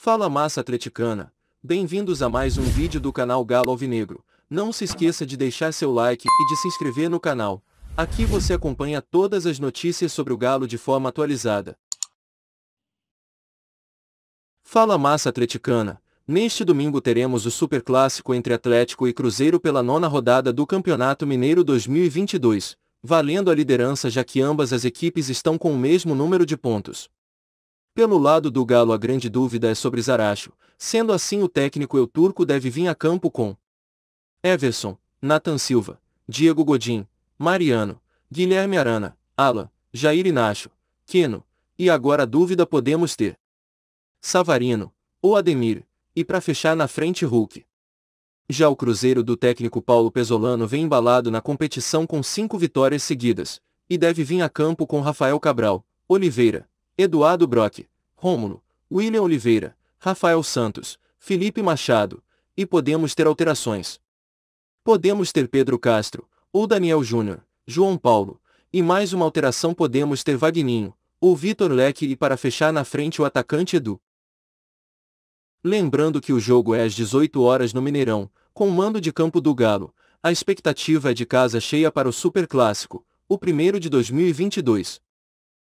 Fala massa atleticana, bem-vindos a mais um vídeo do canal Galo Alvinegro. Não se esqueça de deixar seu like e de se inscrever no canal. Aqui você acompanha todas as notícias sobre o Galo de forma atualizada. Fala massa atleticana, neste domingo teremos o Superclássico entre Atlético e Cruzeiro pela nona rodada do Campeonato Mineiro 2022, valendo a liderança já que ambas as equipes estão com o mesmo número de pontos. Pelo lado do Galo a grande dúvida é sobre Zaracho, sendo assim o técnico Turco deve vir a campo com Everson, Nathan Silva, Diego Godin, Mariano, Guilherme Arana, Ala, Jair Inacho, Queno, e agora a dúvida podemos ter Savarino, ou Ademir, e para fechar na frente Hulk. Já o Cruzeiro do técnico Paulo Pesolano vem embalado na competição com cinco vitórias seguidas, e deve vir a campo com Rafael Cabral, Oliveira, Eduardo Brock, Rômulo, William Oliveira, Rafael Santos, Felipe Machado, e podemos ter alterações. Podemos ter Pedro Castro, ou Daniel Júnior, João Paulo, e mais uma alteração podemos ter Vagninho, ou Vitor Leque e para fechar na frente o atacante Edu. Lembrando que o jogo é às 18 horas no Mineirão, com o mando de campo do Galo, a expectativa é de casa cheia para o Superclássico, o primeiro de 2022.